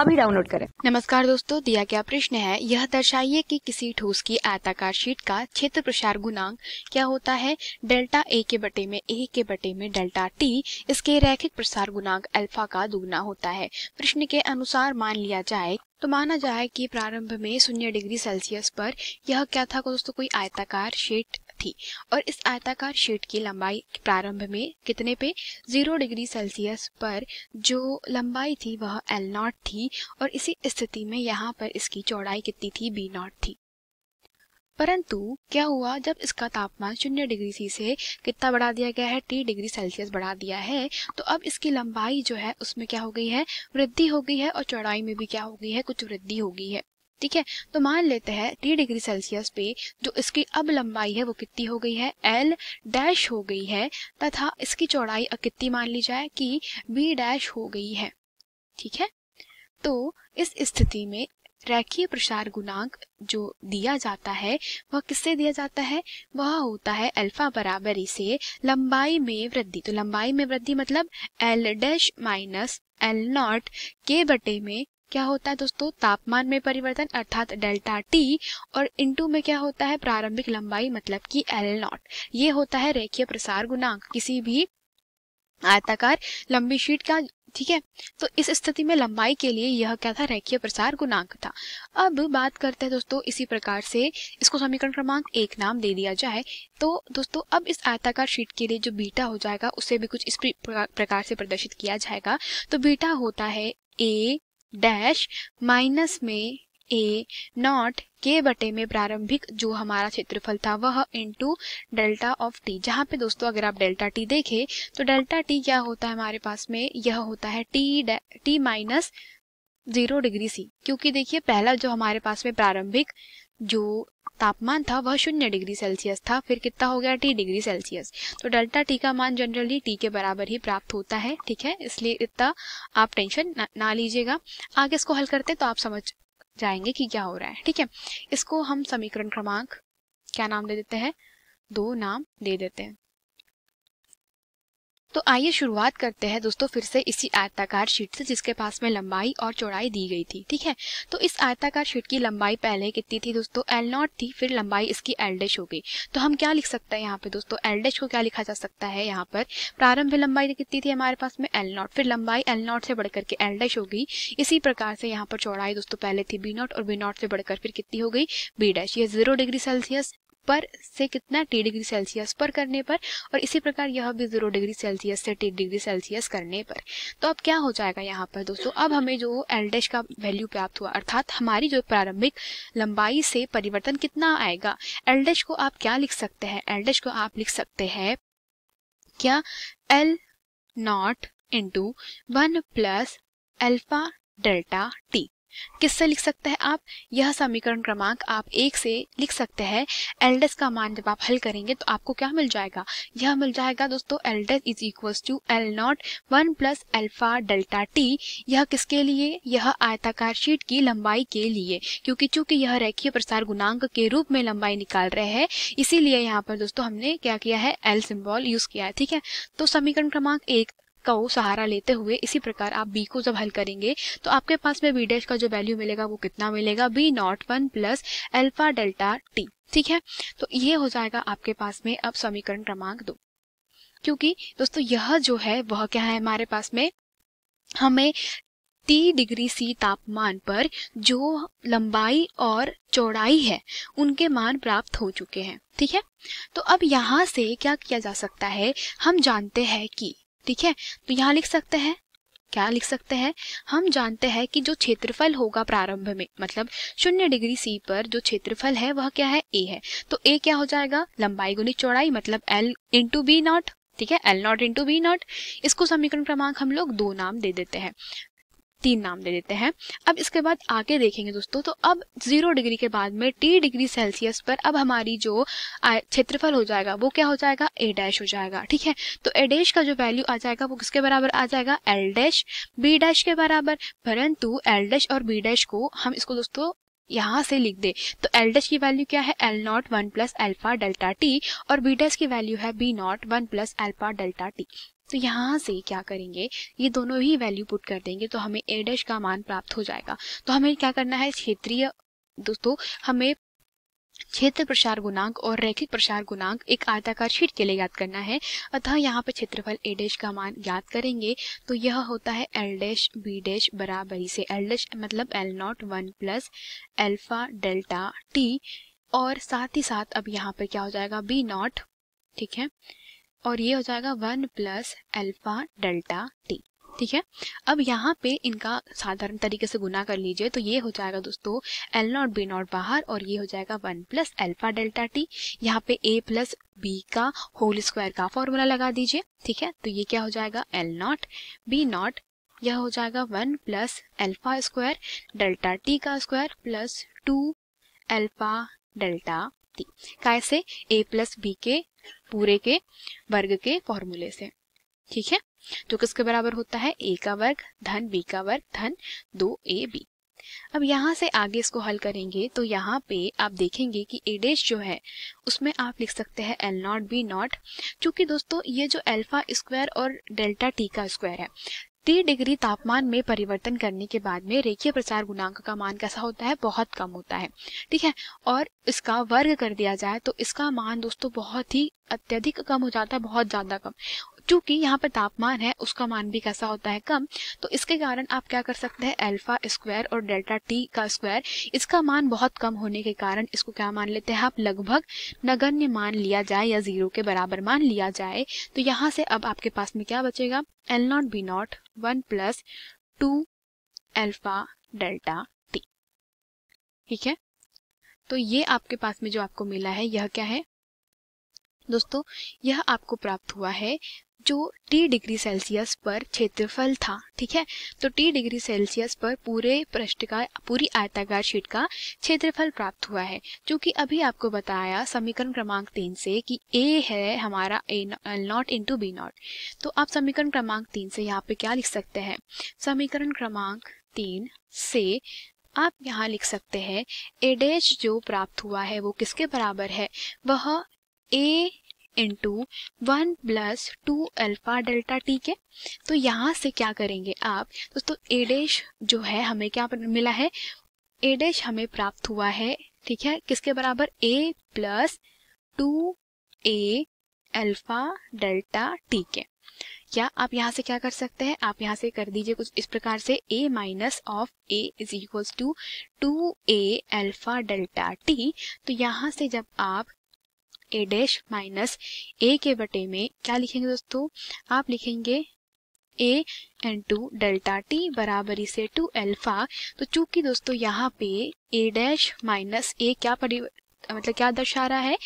अभी डाउनलोड करें नमस्कार दोस्तों दिया गया प्रश्न है यह दर्शाइए कि किसी ठोस की आयताकार शीट का क्षेत्र प्रसार गुणांक क्या होता है डेल्टा ए के बटे में ए के बटे में डेल्टा टी इसके रैखिक प्रसार गुणांक अल्फा का दुगना होता है प्रश्न के अनुसार मान लिया जाए तो माना जाए कि प्रारंभ में शून्य डिग्री सेल्सियस पर यह क्या था दोस्तों कोई आयताकार शीट थी और इस आयताकार शीट की लंबाई प्रारंभ में कितने पे जीरो डिग्री सेल्सियस पर जो लंबाई थी वह एल नॉट थी और इसी स्थिति में यहाँ पर इसकी चौड़ाई कितनी थी बी नॉट थी परंतु क्या हुआ जब इसका तापमान शून्य डिग्री सी से कितना बढ़ा दिया गया है टी डिग्री सेल्सियस बढ़ा दिया है तो अब इसकी लंबाई जो है उसमें क्या हो गई है वृद्धि हो गई है और चौड़ाई में भी क्या हो गई है कुछ वृद्धि हो गई है ठीक है तो मान लेते हैं टी डिग्री सेल्सियस पे जो इसकी अब लंबाई है वो कितनी हो गई है एल डैश हो गई है तथा इसकी चौड़ाई कितनी मान ली जाए कि बी डैश हो गई है ठीक है तो इस स्थिति में रेखीय प्रसार गुणांक जो दिया जाता है वह किससे दिया जाता है वह होता है अल्फा बराबरी से लंबाई में वृद्धि तो लंबाई में वृद्धि मतलब L dash minus L naught के बटे में क्या होता है दोस्तों तापमान में परिवर्तन अर्थात डेल्टा टी और इंटू में क्या होता है प्रारंभिक लंबाई मतलब कि एल नॉट ये होता है रेखीय प्रसार गुणांक किसी भी आयताकार लंबी शीट का ठीक है तो इस स्थिति में लंबाई के लिए यह क्या था रेखीय प्रसार गुणांक था अब बात करते हैं दोस्तों इसी प्रकार से इसको समीकरण क्रमांक एक नाम दे दिया जाए तो दोस्तों अब इस आयताकार शीट के लिए जो बीटा हो जाएगा उसे भी कुछ इस प्रकार से प्रदर्शित किया जाएगा तो बीटा होता है ए डैश माइनस में ए नॉट के बटे में प्रारंभिक जो हमारा क्षेत्रफल था वह इंटू डेल्टा ऑफ टी जहाँ पे दोस्तों अगर आप डेल्टा टी देखें तो डेल्टा टी क्या होता है हमारे पास में यह होता है T T minus zero degree C क्योंकि देखिए पहला जो हमारे पास में प्रारंभिक जो तापमान था वह शून्य डिग्री सेल्सियस था फिर कितना हो गया टी डिग्री सेल्सियस तो डेल्टा टी का मान जनरली टी के बराबर ही प्राप्त होता है ठीक है इसलिए इतना आप टेंशन ना, ना लीजिएगा आगे इसको हल करते तो आप समझ जाएंगे कि क्या हो रहा है ठीक है इसको हम समीकरण क्रमांक क्या नाम दे देते हैं दो नाम दे देते हैं तो आइए शुरुआत करते हैं दोस्तों फिर से इसी आयताकार शीट से जिसके पास में लंबाई और चौड़ाई दी गई थी ठीक है तो इस आयताकार शीट की लंबाई पहले कितनी थी दोस्तों एल नॉट थी फिर लंबाई इसकी एल डैश हो गई तो हम क्या लिख सकते हैं यहाँ पे दोस्तों एल डैश को क्या लिखा जा सकता है यहाँ पर प्रारंभ लंबाई तो कितनी थी हमारे पास में एल नॉट फिर लंबाई एल नॉट से बढ़कर के एल डैश हो गई इसी प्रकार से यहाँ पर चौड़ाई दोस्तों पहले थी बी नॉट और बी नॉट से बढ़कर फिर कितनी हो गई बी डैश ये जीरो डिग्री सेल्सियस पर से कितना टी डिग्री सेल्सियस पर करने पर और इसी प्रकार यह भी जीरो डिग्री सेल्सियस से टी डिग्री सेल्सियस करने पर तो अब क्या हो जाएगा यहाँ पर दोस्तों अब हमें जो एल डैश का वैल्यू प्राप्त हुआ अर्थात हमारी जो प्रारंभिक लंबाई से परिवर्तन कितना आएगा एल डैश को आप क्या लिख सकते हैं एल डैश को आप लिख सकते हैं क्या L naught into one plus alpha delta T किससे लिख सकते हैं आप यह समीकरण क्रमांक आप एक से लिख सकते हैं एल्डेस का मान जब आप हल करेंगे तो आपको क्या मिल जाएगा यह मिल जाएगा दोस्तों L dash is equal to L naught one plus alpha delta T यह किसके लिए यह आयताकार शीट की लंबाई के लिए क्योंकि चूंकि यह रेखीय प्रसार गुणांक के रूप में लंबाई निकाल रहे हैं इसीलिए यहाँ पर दोस्तों हमने क्या किया है एल सिम्बॉल यूज किया है ठीक है तो समीकरण क्रमांक एक का वो सहारा लेते हुए इसी प्रकार आप बी को जब हल करेंगे तो आपके पास में बी डैश का जो वैल्यू मिलेगा वो कितना मिलेगा B naught one plus alpha delta T ठीक है तो ये हो जाएगा आपके पास में अब समीकरण क्रमांक दो क्योंकि दोस्तों यह जो है वह क्या है हमारे पास में हमें टी डिग्री सी तापमान पर जो लंबाई और चौड़ाई है उनके मान प्राप्त हो चुके हैं ठीक है तो अब यहाँ से क्या किया जा सकता है हम जानते हैं कि ठीक है तो यहाँ लिख सकते हैं क्या लिख सकते हैं हम जानते हैं कि जो क्षेत्रफल होगा प्रारंभ में मतलब शून्य डिग्री सी पर जो क्षेत्रफल है वह क्या है ए है तो ए क्या हो जाएगा लंबाई गुनी चौड़ाई मतलब एल इंटू बी नॉट ठीक है L naught into B naught इसको समीकरण क्रमांक हम लोग दो नाम दे देते हैं तीन नाम दे देते हैं अब इसके बाद आगे देखेंगे दोस्तों तो अब जीरो डिग्री के बाद में टी डिग्री सेल्सियस पर अब हमारी जो क्षेत्रफल हो जाएगा वो क्या हो जाएगा ए डैश हो जाएगा ठीक है तो ए डैश का जो वैल्यू आ जाएगा वो किसके बराबर आ जाएगा एल डैश बी डैश के बराबर परंतु एल डैश और बी डैश को हम इसको दोस्तों यहाँ से लिख दे तो एल डैश की वैल्यू क्या है L naught one plus alpha delta T और बी डैश की वैल्यू है B naught one plus alpha delta T तो यहाँ से क्या करेंगे ये दोनों ही वैल्यू पुट कर देंगे तो हमें ए डैश का मान प्राप्त हो जाएगा तो हमें क्या करना है क्षेत्रीय दोस्तों हमें क्षेत्र प्रसार गुणांक और रैखिक प्रसार गुणांक एक आयताकार शीट के लिए याद करना है अतः यहाँ पर क्षेत्रफल ए डैश का मान ज्ञात करेंगे तो यह होता है एल डैश बी डैश बराबरी से एल डैश मतलब L naught one plus alpha delta T और साथ ही साथ अब यहाँ पर क्या हो जाएगा बी नॉट ठीक है और ये हो जाएगा one plus alpha delta T ठीक है अब यहाँ पे इनका साधारण तरीके से गुना कर लीजिए तो ये हो जाएगा दोस्तों एल नॉट बी नॉट बाहर और ये हो जाएगा one plus alpha delta T यहाँ पे ए प्लस बी का होल स्क्वायर का फॉर्मूला लगा दीजिए ठीक है तो ये क्या हो जाएगा एल नॉट बी नॉट यह हो जाएगा one plus alpha square delta T का square plus two alpha delta T कैसे ए प्लस बी के पूरे के वर्ग के फॉर्मूले से ठीक है तो किसके बराबर होता है ए का वर्ग धन बी का वर्ग धन दो ए बी अब यहाँ से आगे इसको हल करेंगे तो यहाँ पे आप देखेंगे कि ए डेश जो है उसमें आप लिख सकते हैं एल नॉट बी नॉट क्योंकि दोस्तों ये जो अल्फा स्क्वायर और डेल्टा टी का स्क्वायर है तीन डिग्री तापमान में परिवर्तन करने के बाद में रेखीय प्रसार गुणांक का मान कैसा होता है बहुत कम होता है ठीक है और इसका वर्ग कर दिया जाए तो इसका मान दोस्तों बहुत ही अत्यधिक कम हो जाता है बहुत ज़्यादा कम चूंकि यहाँ पर तापमान है उसका मान भी कैसा होता है कम तो इसके कारण आप क्या कर सकते हैं अल्फा स्क्वायर और डेल्टा टी का स्क्वायर इसका मान बहुत कम होने के कारण इसको क्या मान लेते हैं आप लगभग नगण्य मान लिया जाए या जीरो के बराबर मान लिया जाए तो यहाँ से अब आपके पास में क्या बचेगा L naught B naught one plus two alpha delta T ठीक है तो ये आपके पास में जो आपको मिला है यह क्या है दोस्तों यह आपको प्राप्त हुआ है जो टी डिग्री सेल्सियस पर क्षेत्रफल था ठीक है तो टी डिग्री सेल्सियस पर पूरे पृष्ठ का पूरी आयताकार शीट का क्षेत्रफल प्राप्त हुआ है जो कि अभी आपको बताया समीकरण क्रमांक तीन से कि ए है हमारा A naught into B naught तो आप समीकरण क्रमांक तीन से यहाँ पे क्या लिख सकते हैं समीकरण क्रमांक तीन से आप यहाँ लिख सकते हैं एडेज जो प्राप्त हुआ है वो किसके बराबर है वह a into one plus two alpha delta t के तो यहाँ से क्या करेंगे आप दोस्तों ए डैश जो है हमें क्या मिला है ए डैश हमें प्राप्त हुआ है ठीक है किसके बराबर a plus two a alpha delta t के क्या आप यहाँ से क्या कर सकते हैं आप यहाँ से कर दीजिए कुछ इस प्रकार से a minus of a is equals to two a alpha delta T तो यहाँ से जब आप ए डैश माइनस ए के बटे में क्या लिखेंगे दोस्तों आप लिखेंगे ए टू डेल्टा टी बराबरी से टू एल्फा तो चूंकि दोस्तों यहाँ पे ए डैश माइनस ए क्या मतलब क्या दर्शा रहा है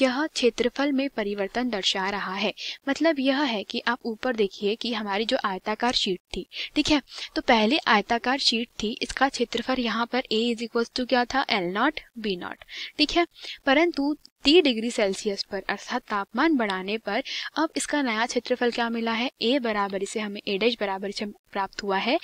यह क्षेत्रफल में परिवर्तन दर्शा रहा है मतलब यह है कि आप ऊपर देखिए कि हमारी जो आयताकार शीट थी ठीक है तो पहले आयताकार शीट थी इसका क्षेत्रफल यहाँ पर ए इज इक्वल टू क्या था एल नॉट बी नॉट ठीक है परंतु तीस डिग्री सेल्सियस पर अर्थात तापमान बढ़ाने पर अब इसका नया क्षेत्रफल क्या मिला है ए बराबर इसे हमें ए डैश बराबर से प्राप्त हुआ है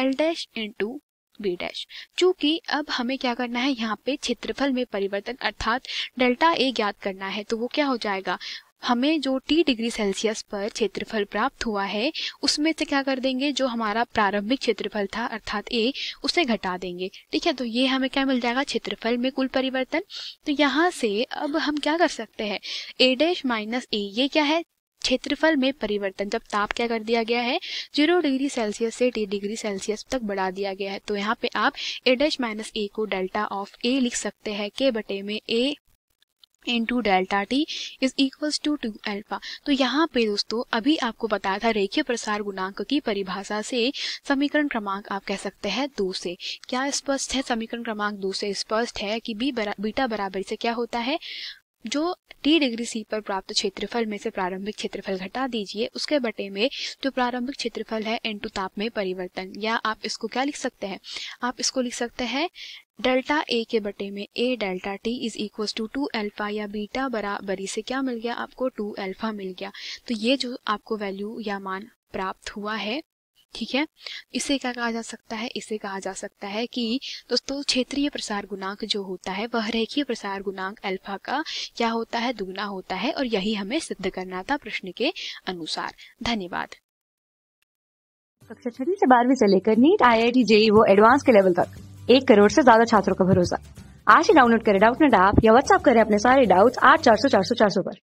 l dash into b dash चूंकि अब हमें क्या करना है यहाँ पे क्षेत्रफल में परिवर्तन अर्थात डेल्टा ए ज्ञात करना है तो वो क्या हो जाएगा हमें जो टी डिग्री सेल्सियस पर क्षेत्रफल प्राप्त हुआ है उसमें से क्या कर देंगे जो हमारा प्रारंभिक क्षेत्रफल था अर्थात ए उसे घटा देंगे ठीक है तो ये हमें क्या मिल जाएगा क्षेत्रफल में कुल परिवर्तन तो यहाँ से अब हम क्या कर सकते हैं ए डैश माइनस ए ये क्या है क्षेत्रफल में परिवर्तन जब ताप क्या कर दिया गया है जीरो डिग्री सेल्सियस से टी डिग्री सेल्सियस तक बढ़ा दिया गया है तो यहाँ पे आप ए डैश माइनस ए को डेल्टा ऑफ ए लिख सकते हैं के बटे में a into delta t is equals to two alpha तो यहाँ पे दोस्तों अभी आपको बताया था रेखीय प्रसार गुणांक की परिभाषा से समीकरण क्रमांक आप कह सकते हैं दो से क्या स्पष्ट है समीकरण क्रमांक दो से स्पष्ट है कि बी बरा, बीटा बराबरी से क्या होता है जो टी डिग्री सी पर प्राप्त क्षेत्रफल में से प्रारंभिक क्षेत्रफल घटा दीजिए उसके बटे में जो प्रारंभिक क्षेत्रफल है टू ताप में परिवर्तन या आप इसको क्या लिख सकते हैं आप इसको लिख सकते हैं डेल्टा ए के बटे में a delta t is equal to two alpha या बीटा बराबरी से क्या मिल गया आपको टू एल्फा मिल गया तो ये जो आपको वैल्यू या मान प्राप्त हुआ है ठीक है इसे क्या कहा जा सकता है इसे कहा जा सकता है कि दोस्तों क्षेत्रीय प्रसार गुणांक जो होता है वह रेखीय प्रसार गुणांक अल्फा का क्या होता है दुगना होता है और यही हमें सिद्ध करना था प्रश्न के अनुसार धन्यवाद कक्षा छठी से बारहवीं से लेकर NEET I I T JEE वो एडवांस के लेवल तक एक करोड़ से ज्यादा छात्रों का भरोसा आज ही डाउनलोड करें डाउट नेट ऐप या व्हाट्सएप करें अपने सारे डाउट्स आठ चार सौ चार सौ चार सौ पर